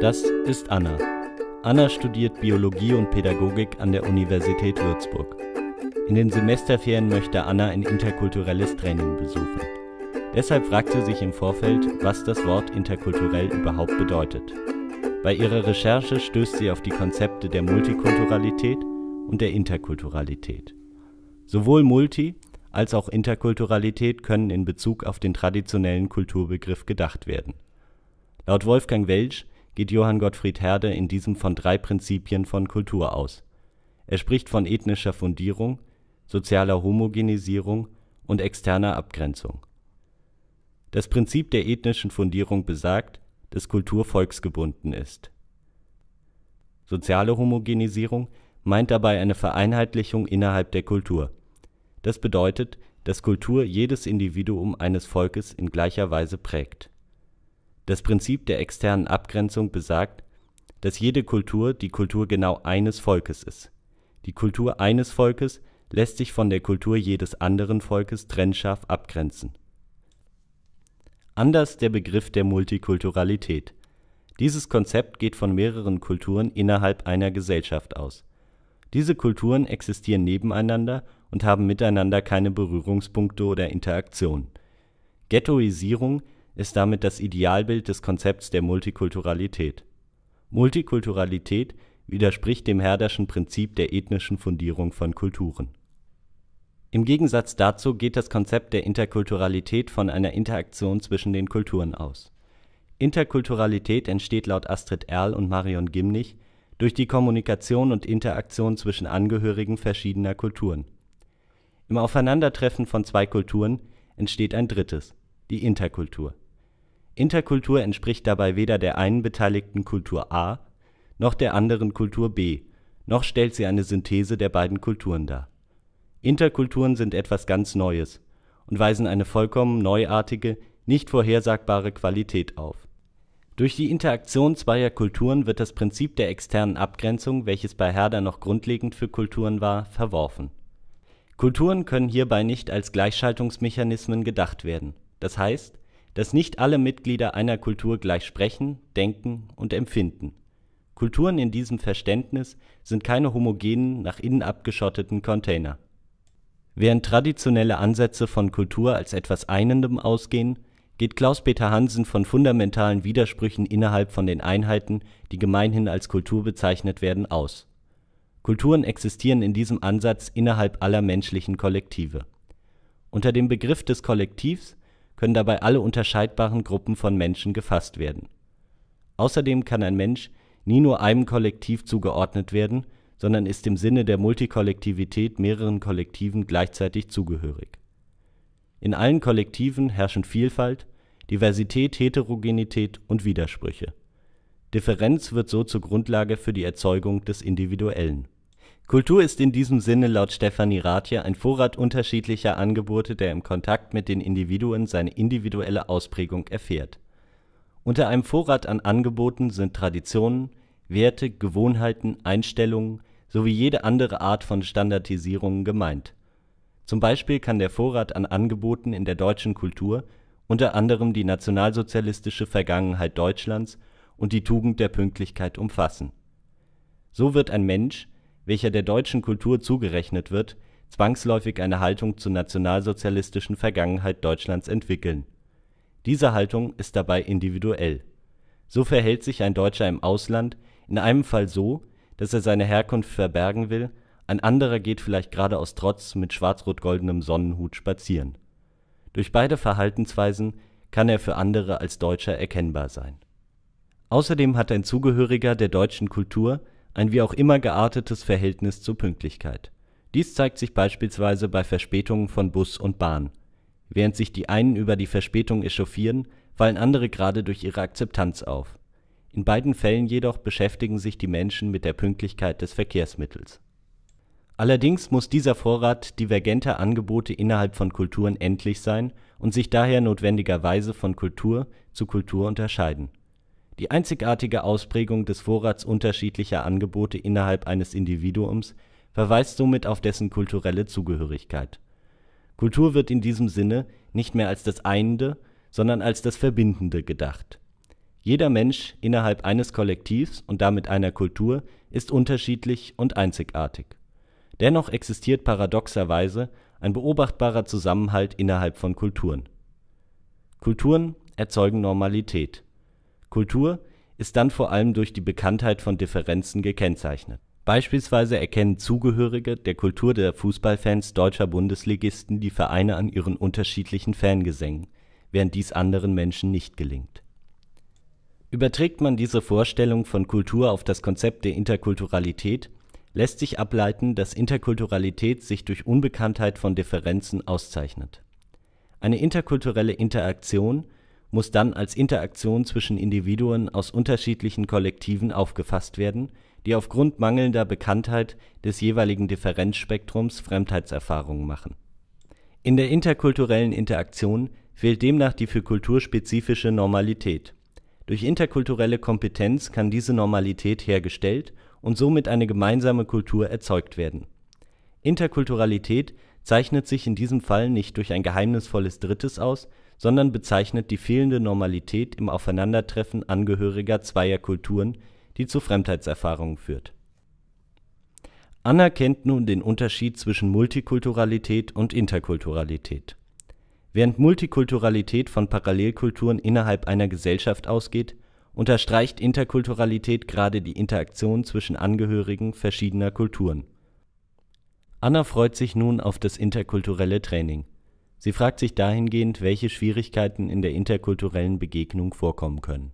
Das ist Anna. Anna studiert Biologie und Pädagogik an der Universität Würzburg. In den Semesterferien möchte Anna ein interkulturelles Training besuchen. Deshalb fragt sie sich im Vorfeld, was das Wort interkulturell überhaupt bedeutet. Bei ihrer Recherche stößt sie auf die Konzepte der Multikulturalität und der Interkulturalität. Sowohl Multi als auch Interkulturalität können in Bezug auf den traditionellen Kulturbegriff gedacht werden. Laut Wolfgang Welsch geht Johann Gottfried Herder in diesem von drei Prinzipien von Kultur aus. Er spricht von ethnischer Fundierung, sozialer Homogenisierung und externer Abgrenzung. Das Prinzip der ethnischen Fundierung besagt, dass Kultur volksgebunden ist. Soziale Homogenisierung meint dabei eine Vereinheitlichung innerhalb der Kultur. Das bedeutet, dass Kultur jedes Individuum eines Volkes in gleicher Weise prägt das Prinzip der externen Abgrenzung besagt, dass jede Kultur die Kultur genau eines Volkes ist. Die Kultur eines Volkes lässt sich von der Kultur jedes anderen Volkes trennscharf abgrenzen. Anders der Begriff der Multikulturalität. Dieses Konzept geht von mehreren Kulturen innerhalb einer Gesellschaft aus. Diese Kulturen existieren nebeneinander und haben miteinander keine Berührungspunkte oder Interaktion. Ghettoisierung ist damit das Idealbild des Konzepts der Multikulturalität. Multikulturalität widerspricht dem Herderschen Prinzip der ethnischen Fundierung von Kulturen. Im Gegensatz dazu geht das Konzept der Interkulturalität von einer Interaktion zwischen den Kulturen aus. Interkulturalität entsteht laut Astrid Erl und Marion Gimnich durch die Kommunikation und Interaktion zwischen Angehörigen verschiedener Kulturen. Im Aufeinandertreffen von zwei Kulturen entsteht ein drittes, die Interkultur Interkultur entspricht dabei weder der einen beteiligten Kultur A noch der anderen Kultur B, noch stellt sie eine Synthese der beiden Kulturen dar. Interkulturen sind etwas ganz Neues und weisen eine vollkommen neuartige, nicht vorhersagbare Qualität auf. Durch die Interaktion zweier Kulturen wird das Prinzip der externen Abgrenzung, welches bei Herder noch grundlegend für Kulturen war, verworfen. Kulturen können hierbei nicht als Gleichschaltungsmechanismen gedacht werden, das heißt, dass nicht alle Mitglieder einer Kultur gleich sprechen, denken und empfinden. Kulturen in diesem Verständnis sind keine homogenen, nach innen abgeschotteten Container. Während traditionelle Ansätze von Kultur als etwas Einendem ausgehen, geht Klaus-Peter Hansen von fundamentalen Widersprüchen innerhalb von den Einheiten, die gemeinhin als Kultur bezeichnet werden, aus. Kulturen existieren in diesem Ansatz innerhalb aller menschlichen Kollektive. Unter dem Begriff des Kollektivs können dabei alle unterscheidbaren Gruppen von Menschen gefasst werden. Außerdem kann ein Mensch nie nur einem Kollektiv zugeordnet werden, sondern ist im Sinne der Multikollektivität mehreren Kollektiven gleichzeitig zugehörig. In allen Kollektiven herrschen Vielfalt, Diversität, Heterogenität und Widersprüche. Differenz wird so zur Grundlage für die Erzeugung des Individuellen Kultur ist in diesem Sinne laut Stefanie Rathje ein Vorrat unterschiedlicher Angebote, der im Kontakt mit den Individuen seine individuelle Ausprägung erfährt. Unter einem Vorrat an Angeboten sind Traditionen, Werte, Gewohnheiten, Einstellungen sowie jede andere Art von Standardisierungen gemeint. Zum Beispiel kann der Vorrat an Angeboten in der deutschen Kultur unter anderem die nationalsozialistische Vergangenheit Deutschlands und die Tugend der Pünktlichkeit umfassen. So wird ein Mensch welcher der deutschen Kultur zugerechnet wird, zwangsläufig eine Haltung zur nationalsozialistischen Vergangenheit Deutschlands entwickeln. Diese Haltung ist dabei individuell. So verhält sich ein Deutscher im Ausland in einem Fall so, dass er seine Herkunft verbergen will, ein anderer geht vielleicht gerade aus Trotz mit schwarz-rot-goldenem Sonnenhut spazieren. Durch beide Verhaltensweisen kann er für andere als Deutscher erkennbar sein. Außerdem hat ein Zugehöriger der deutschen Kultur ein wie auch immer geartetes Verhältnis zur Pünktlichkeit. Dies zeigt sich beispielsweise bei Verspätungen von Bus und Bahn. Während sich die einen über die Verspätung echauffieren, fallen andere gerade durch ihre Akzeptanz auf. In beiden Fällen jedoch beschäftigen sich die Menschen mit der Pünktlichkeit des Verkehrsmittels. Allerdings muss dieser Vorrat divergenter Angebote innerhalb von Kulturen endlich sein und sich daher notwendigerweise von Kultur zu Kultur unterscheiden die einzigartige Ausprägung des Vorrats unterschiedlicher Angebote innerhalb eines Individuums verweist somit auf dessen kulturelle Zugehörigkeit. Kultur wird in diesem Sinne nicht mehr als das Einende, sondern als das Verbindende gedacht. Jeder Mensch innerhalb eines Kollektivs und damit einer Kultur ist unterschiedlich und einzigartig. Dennoch existiert paradoxerweise ein beobachtbarer Zusammenhalt innerhalb von Kulturen. Kulturen erzeugen Normalität Kultur ist dann vor allem durch die Bekanntheit von Differenzen gekennzeichnet. Beispielsweise erkennen Zugehörige der Kultur der Fußballfans deutscher Bundesligisten die Vereine an ihren unterschiedlichen Fangesängen, während dies anderen Menschen nicht gelingt. Überträgt man diese Vorstellung von Kultur auf das Konzept der Interkulturalität, lässt sich ableiten, dass Interkulturalität sich durch Unbekanntheit von Differenzen auszeichnet. Eine interkulturelle Interaktion muss dann als Interaktion zwischen Individuen aus unterschiedlichen Kollektiven aufgefasst werden, die aufgrund mangelnder Bekanntheit des jeweiligen Differenzspektrums Fremdheitserfahrungen machen. In der interkulturellen Interaktion fehlt demnach die für Kultur spezifische Normalität. Durch interkulturelle Kompetenz kann diese Normalität hergestellt und somit eine gemeinsame Kultur erzeugt werden. Interkulturalität zeichnet sich in diesem Fall nicht durch ein geheimnisvolles Drittes aus sondern bezeichnet die fehlende Normalität im Aufeinandertreffen Angehöriger zweier Kulturen, die zu Fremdheitserfahrungen führt. Anna kennt nun den Unterschied zwischen Multikulturalität und Interkulturalität. Während Multikulturalität von Parallelkulturen innerhalb einer Gesellschaft ausgeht, unterstreicht Interkulturalität gerade die Interaktion zwischen Angehörigen verschiedener Kulturen. Anna freut sich nun auf das interkulturelle Training Sie fragt sich dahingehend, welche Schwierigkeiten in der interkulturellen Begegnung vorkommen können